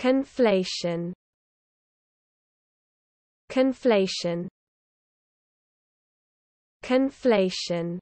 Conflation Conflation Conflation